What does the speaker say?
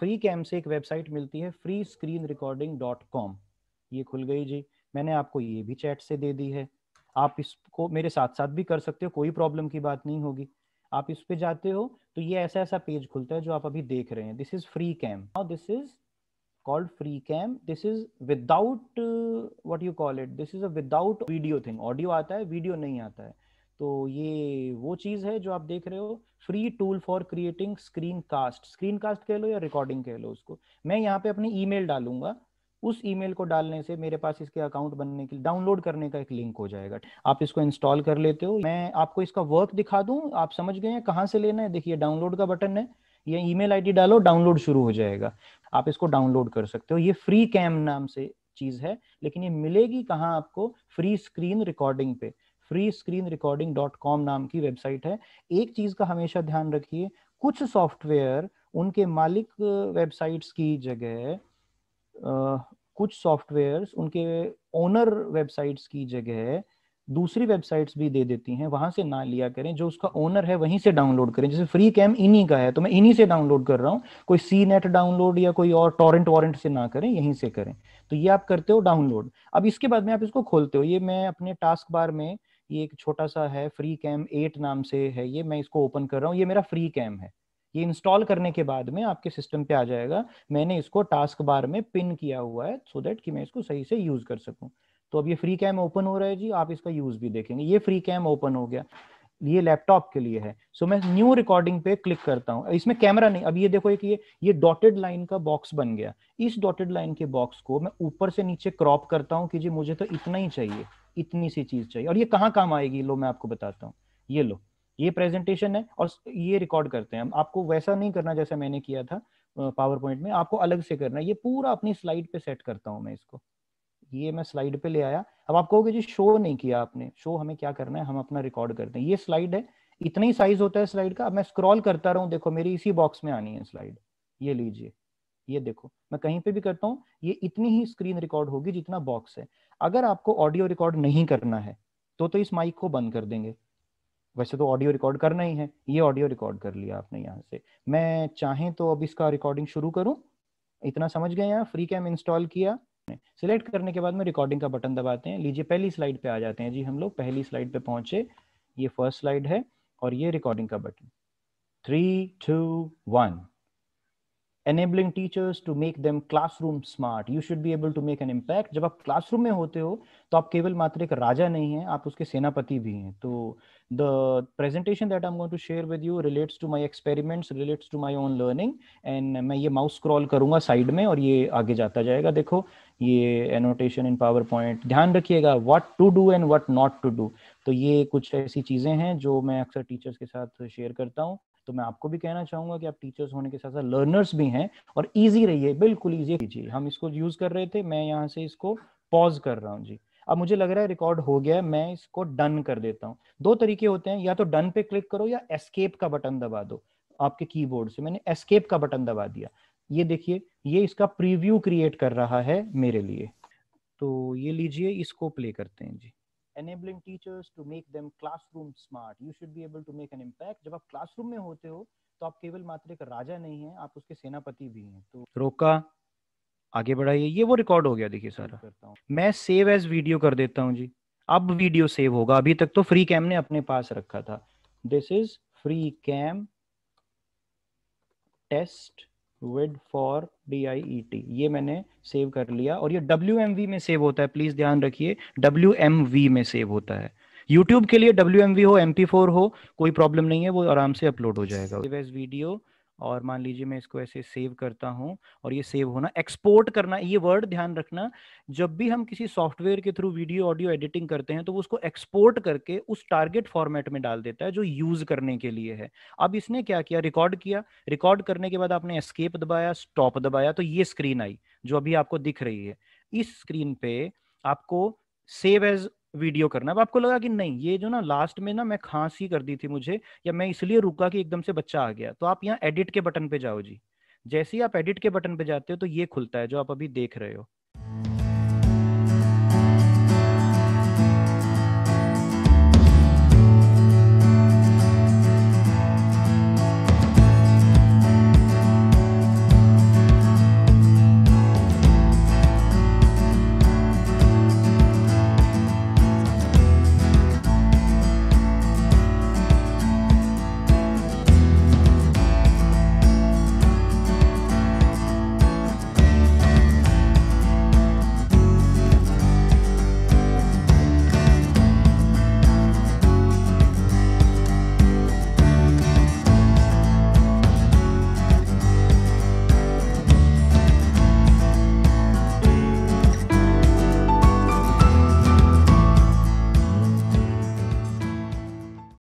free cam से एक website मिलती है free screen recording dot com ये खुल गई जी मैंने आपको ये भी चैट से दे दी है आप इसको मेरे साथ साथ भी कर सकते हो कोई प्रॉब्लम की बात नहीं होगी आप इस पे जाते हो तो ये ऐसा ऐसा पेज खुलता है जो आप अभी देख रहे हैं this is free cam this is called free cam this is without what you call it this is a without video thing audio आता है वीडियो नहीं आता है तो ये वो चीज़ है जो आप देख रहे हो free tool for creating screen cast screen cast कह लो या रिकॉर्डिंग कह लो उसको मैं यहाँ पे अपनी ईमेल डालूंगा उस ईमेल को डालने से मेरे पास इसके अकाउंट बनने के लिए डाउनलोड करने का एक लिंक हो जाएगा आप इसको इंस्टॉल कर लेते हो मैं आपको इसका वर्क दिखा दूं आप समझ गए हैं कहाँ से लेना है देखिए डाउनलोड का बटन है ये ईमेल आईडी डालो डाउनलोड शुरू हो जाएगा आप इसको डाउनलोड कर सकते हो ये फ्री कैम नाम से चीज है लेकिन ये मिलेगी कहाँ आपको फ्री स्क्रीन रिकॉर्डिंग पे free screen recording dot com नाम की वेबसाइट है एक चीज का हमेशा ध्यान रखिए कुछ सॉफ्टवेयर उनके मालिक वेबसाइट्स uh, की जगह आ, uh, कुछ सॉफ्टवेयर्स उनके ओनर वेबसाइट्स की जगह दूसरी वेबसाइट्स भी दे देती हैं वहां से ना लिया करें जो उसका ओनर है वहीं से डाउनलोड करें जैसे फ्री कैम इन्हीं का है तो मैं इन्हीं से डाउनलोड कर रहा हूँ कोई सी नेट डाउनलोड या कोई और टॉरेंट वॉरेंट से ना करें यहीं से करें तो ये आप करते हो डाउनलोड अब इसके बाद में आप इसको खोलते हो ये मैं अपने टास्क बार में ये एक छोटा सा है फ्री कैम एट नाम से है ये मैं इसको ओपन कर रहा हूँ ये मेरा फ्री कैम है ये इंस्टॉल करने के बाद में आपके सिस्टम पे आ जाएगा मैंने इसको टास्क बार में पिन किया हुआ है सो so देट कि मैं इसको सही से यूज कर सकूँ तो अब ये फ्री कैम ओपन हो रहा है जी आप इसका यूज भी देखेंगे ये फ्री कैम ओपन हो गया ये लैपटॉप के लिए है सो so, मैं न्यू रिकॉर्डिंग पे क्लिक करता हूँ इसमें कैमरा नहीं अब ये देखो एक ये ये डॉटेड लाइन का बॉक्स बन गया इस डॉटेड लाइन के बॉक्स को मैं ऊपर से नीचे क्रॉप करता हूँ कि जी मुझे तो इतना ही चाहिए इतनी सी चीज चाहिए और ये कहाँ काम आएगी लो मैं आपको बताता हूँ ये लो ये प्रेजेंटेशन है और ये रिकॉर्ड करते हैं हम आपको वैसा नहीं करना जैसा मैंने किया था पावर पॉइंट में आपको अलग से करना है ये पूरा अपनी स्लाइड पे सेट करता हूँ मैं इसको ये मैं स्लाइड पे ले आया अब आप कहोगे जी शो नहीं किया आपने शो हमें क्या करना है हम अपना रिकॉर्ड करते हैं ये स्लाइड है इतना ही साइज होता है स्लाइड का अब मैं स्क्रॉल करता रहूं देखो मेरी इसी बॉक्स में आनी है स्लाइड ये लीजिए ये देखो मैं कहीं पे भी करता हूँ ये इतनी ही स्क्रीन रिकॉर्ड होगी जितना बॉक्स है अगर आपको ऑडियो रिकॉर्ड नहीं करना है तो तो इस माइक को बंद कर देंगे वैसे तो ऑडियो रिकॉर्ड करना ही है ये ऑडियो रिकॉर्ड कर लिया आपने यहाँ से मैं चाहे तो अब इसका रिकॉर्डिंग शुरू करूँ इतना समझ गए यहाँ फ्री कैम इंस्टॉल किया सिलेक्ट करने के बाद में रिकॉर्डिंग का बटन दबाते हैं लीजिए पहली स्लाइड पे आ जाते हैं जी हम लोग पहली स्लाइड पे पहुंचे ये फर्स्ट स्लाइड है और ये रिकॉर्डिंग का button three two one enabling teachers to make them classroom smart you should be able to make an impact jab aap classroom mein hote ho to aap केवल मात्र ek raja nahi हैं aap uske senapati bhi hain to the presentation that I'm going to share with you relates to my experiments relates to my own learning and main ye mouse scroll karunga side mein aur ye aage jata jayega dekho ye annotation in PowerPoint dhyan rakhiyega what to do and what not to do to ye kuch aisi cheeze hain jo main aksar teachers ke sath share karta hu तो मैं आपको भी कहना चाहूंगा कि आप teachers होने के साथ साथ लर्नर्स भी हैं और इजी रहिए बिल्कुल इजी कीजिए हम इसको यूज कर रहे थे मैं यहाँ से इसको पॉज कर रहा हूँ जी अब मुझे लग रहा है रिकॉर्ड हो गया मैं इसको डन कर देता हूँ दो तरीके होते हैं या तो डन पे क्लिक करो या एस्केप का बटन दबा दो आपके कीबोर्ड से मैंने एस्केप का बटन दबा दिया ये देखिए ये इसका प्रीव्यू क्रिएट कर रहा है मेरे लिए तो ये लीजिए इसको प्ले करते हैं जी enabling teachers to make them classroom smart you should be able to make an impact जब आप classroom में होते हो तो आप केवल मात्र एक राजा नहीं है आप उसके सेनापति भी हैं तो रोका आगे बढ़ाइए ये वो रिकॉर्ड हो गया देखिए सारा मैं सेव एज वीडियो कर देता हूँ जी अब वीडियो सेव होगा अभी तक तो फ्री कैम ने अपने पास रखा था this is free cam test with for D I E T ये मैंने सेव कर लिया और ये डब्ल्यू एम वी में सेव होता है प्लीज ध्यान रखिए डब्ल्यू एम वी में सेव होता है यूट्यूब के लिए डब्ल्यू एम वी हो एम पी फोर हो कोई प्रॉब्लम नहीं है वो आराम से अपलोड हो जाएगा वीडियो और मान लीजिए मैं इसको ऐसे सेव करता हूँ और ये सेव होना एक्सपोर्ट करना ये वर्ड ध्यान रखना जब भी हम किसी सॉफ्टवेयर के थ्रू वीडियो ऑडियो एडिटिंग करते हैं तो वो उसको एक्सपोर्ट करके उस टारगेट फॉर्मेट में डाल देता है जो यूज करने के लिए है अब इसने क्या किया रिकॉर्ड किया रिकॉर्ड करने के बाद आपने एस्केप दबाया स्टॉप दबाया तो ये स्क्रीन आई जो अभी आपको दिख रही है इस स्क्रीन पे आपको सेव एज वीडियो करना अब आपको लगा कि नहीं ये जो ना लास्ट में ना मैं खांसी कर दी थी मुझे या मैं इसलिए रुका कि एकदम से बच्चा आ गया तो आप यहाँ एडिट के बटन पे जाओ जी जैसे ही आप एडिट के बटन पे जाते हो तो ये खुलता है जो आप अभी देख रहे हो